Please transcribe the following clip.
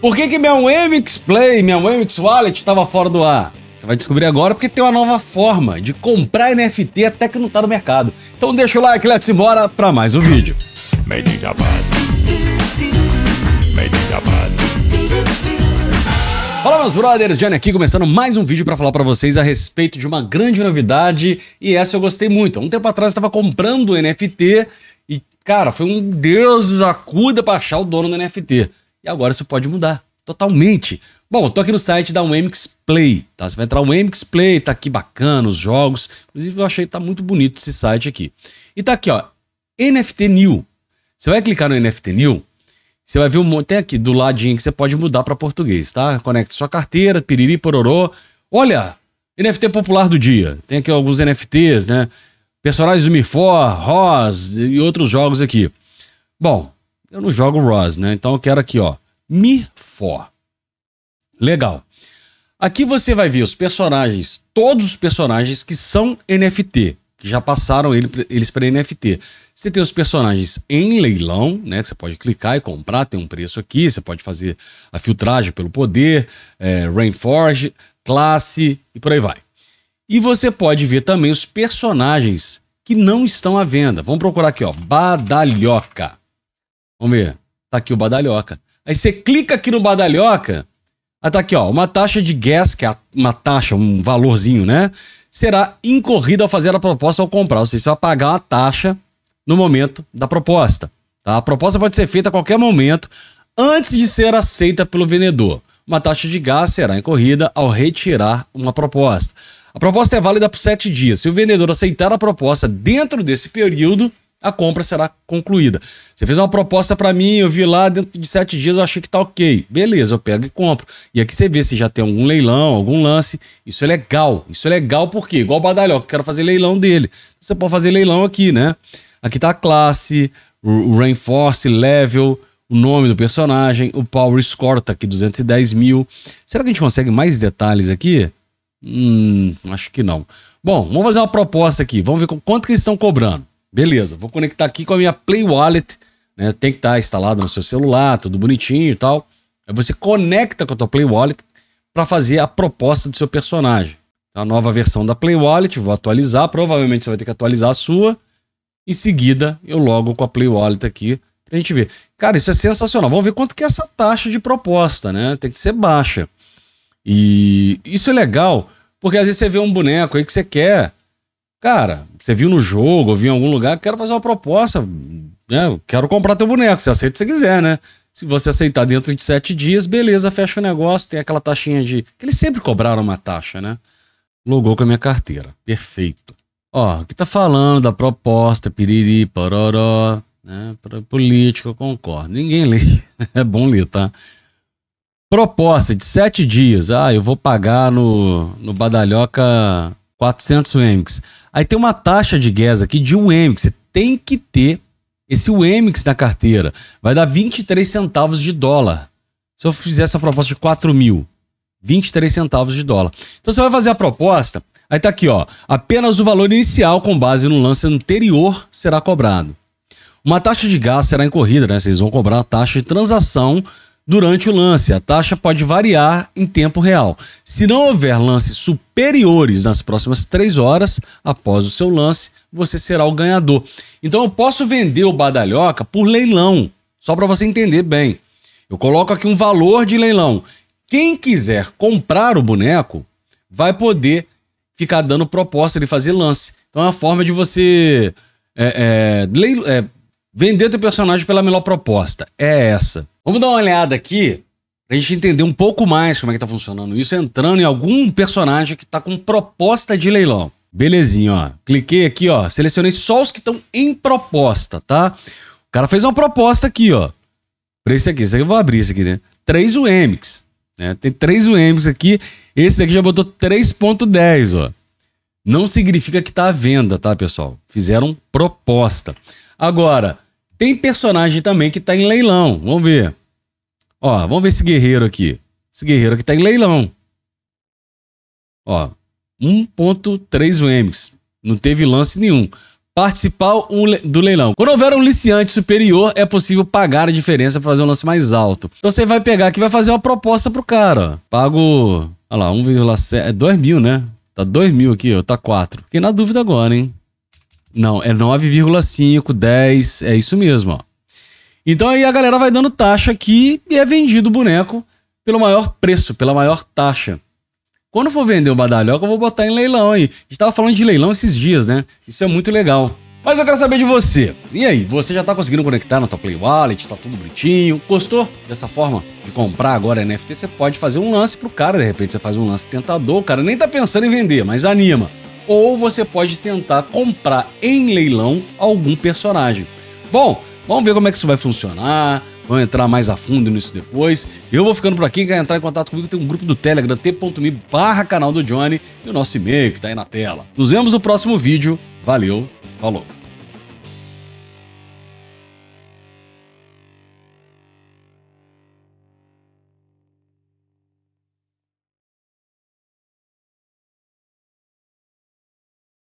Por que, que minha Wemix Play, minha Wemix Wallet estava fora do ar? Você vai descobrir agora porque tem uma nova forma de comprar NFT até que não está no mercado. Então deixa o like, let's embora para mais um vídeo. Fala meus brothers, Johnny aqui começando mais um vídeo para falar para vocês a respeito de uma grande novidade e essa eu gostei muito. Há um tempo atrás eu estava comprando NFT e cara, foi um deus acuda para achar o dono do NFT. E agora você pode mudar totalmente. Bom, eu tô aqui no site da Wemix Play, tá? Você vai entrar no Wemix Play, tá aqui bacana os jogos. Inclusive eu achei que tá muito bonito esse site aqui. E tá aqui, ó, NFT New. Você vai clicar no NFT New, você vai ver um tem aqui do ladinho que você pode mudar para português, tá? Conecta sua carteira, piriri pororô. Olha, NFT popular do dia. Tem aqui alguns NFTs, né? Personagens do Mirfor, Ross e outros jogos aqui. Bom, eu não jogo ROS, né? Então eu quero aqui, ó, Mi For. Legal. Aqui você vai ver os personagens, todos os personagens que são NFT, que já passaram ele, eles para NFT. Você tem os personagens em leilão, né? Que você pode clicar e comprar, tem um preço aqui. Você pode fazer a filtragem pelo poder, é, Rainforge, classe e por aí vai. E você pode ver também os personagens que não estão à venda. Vamos procurar aqui, ó, Badalhoca. Vamos ver. Tá aqui o badalhoca. Aí você clica aqui no badalhoca. aí ah, tá aqui, ó. Uma taxa de gas, que é uma taxa, um valorzinho, né? Será incorrida ao fazer a proposta ou comprar. Ou seja, você vai pagar uma taxa no momento da proposta. Tá? A proposta pode ser feita a qualquer momento antes de ser aceita pelo vendedor. Uma taxa de gás será incorrida ao retirar uma proposta. A proposta é válida por sete dias. Se o vendedor aceitar a proposta dentro desse período, a compra será concluída. Você fez uma proposta para mim, eu vi lá, dentro de sete dias eu achei que tá ok. Beleza, eu pego e compro. E aqui você vê se já tem algum leilão, algum lance. Isso é legal. Isso é legal porque, igual o Badalhoca, eu quero fazer leilão dele. Você pode fazer leilão aqui, né? Aqui tá a classe, o Reinforce, level, o nome do personagem, o Power Score tá aqui 210 mil. Será que a gente consegue mais detalhes aqui? Hum, acho que não. Bom, vamos fazer uma proposta aqui. Vamos ver quanto que eles estão cobrando. Beleza, vou conectar aqui com a minha Play Wallet, né? Tem que estar tá instalado no seu celular, tudo bonitinho e tal. Aí você conecta com a tua Play Wallet para fazer a proposta do seu personagem. Então, a nova versão da Play Wallet, vou atualizar, provavelmente você vai ter que atualizar a sua. Em seguida, eu logo com a Play Wallet aqui pra gente ver. Cara, isso é sensacional. Vamos ver quanto que é essa taxa de proposta, né? Tem que ser baixa. E isso é legal, porque às vezes você vê um boneco aí que você quer Cara, você viu no jogo, ou viu em algum lugar, quero fazer uma proposta, né? Quero comprar teu boneco, você aceita se quiser, né? Se você aceitar dentro de sete dias, beleza, fecha o negócio, tem aquela taxinha de. Eles sempre cobraram uma taxa, né? Logou com a minha carteira. Perfeito. Ó, que tá falando da proposta, piriri, pororó, né? Política, eu concordo. Ninguém lê. é bom ler, tá? Proposta de sete dias. Ah, eu vou pagar no, no Badalhoca 400 Wemix. Aí tem uma taxa de gas aqui de 1 Wemix. Você tem que ter esse Wemix na carteira. Vai dar 23 centavos de dólar. Se eu fizesse a proposta de 4 mil, 23 centavos de dólar. Então você vai fazer a proposta, aí tá aqui, ó. Apenas o valor inicial com base no lance anterior será cobrado. Uma taxa de gás será incorrida, né? Vocês vão cobrar a taxa de transação durante o lance. A taxa pode variar em tempo real. Se não houver lances superiores nas próximas três horas após o seu lance, você será o ganhador. Então eu posso vender o Badalhoca por leilão, só para você entender bem. Eu coloco aqui um valor de leilão. Quem quiser comprar o boneco vai poder ficar dando proposta de fazer lance. Então é uma forma de você é, é, leilo, é, Vender teu personagem pela melhor proposta. É essa. Vamos dar uma olhada aqui pra gente entender um pouco mais como é que tá funcionando isso, entrando em algum personagem que tá com proposta de leilão. Belezinha, ó. Cliquei aqui, ó. Selecionei só os que estão em proposta, tá? O cara fez uma proposta aqui, ó. Pra esse aqui. Esse aqui eu vou abrir esse aqui, né? 3 UMX. Né? Tem 3 UMX aqui. Esse aqui já botou 3.10, ó. Não significa que tá à venda, tá, pessoal? Fizeram proposta. Agora, tem personagem também que tá em leilão. Vamos ver. Ó, vamos ver esse guerreiro aqui. Esse guerreiro aqui tá em leilão. Ó, 1.3 UEMs. Não teve lance nenhum. Participar do leilão. Quando houver um liciante superior, é possível pagar a diferença para fazer um lance mais alto. Então você vai pegar aqui vai fazer uma proposta pro cara. Pago, olha lá, 1,7. É 2 mil, né? Tá 2 mil aqui, ó. Tá 4. Fiquei na dúvida agora, hein? Não, é 9,5, 10, é isso mesmo, ó. Então aí a galera vai dando taxa aqui e é vendido o boneco pelo maior preço, pela maior taxa. Quando for vender o badalhoca, eu vou botar em leilão aí. A gente tava falando de leilão esses dias, né? Isso é muito legal. Mas eu quero saber de você. E aí, você já tá conseguindo conectar na tua Play Wallet? Tá tudo bonitinho? Gostou dessa forma de comprar agora NFT? Você pode fazer um lance pro cara, de repente você faz um lance tentador, o cara nem tá pensando em vender, mas anima ou você pode tentar comprar em leilão algum personagem. Bom, vamos ver como é que isso vai funcionar. Vamos entrar mais a fundo nisso depois. Eu vou ficando por aqui. Quem quer entrar em contato comigo tem um grupo do Telegram, t.me barra canal do Johnny e o nosso e-mail que tá aí na tela. Nos vemos no próximo vídeo. Valeu, falou!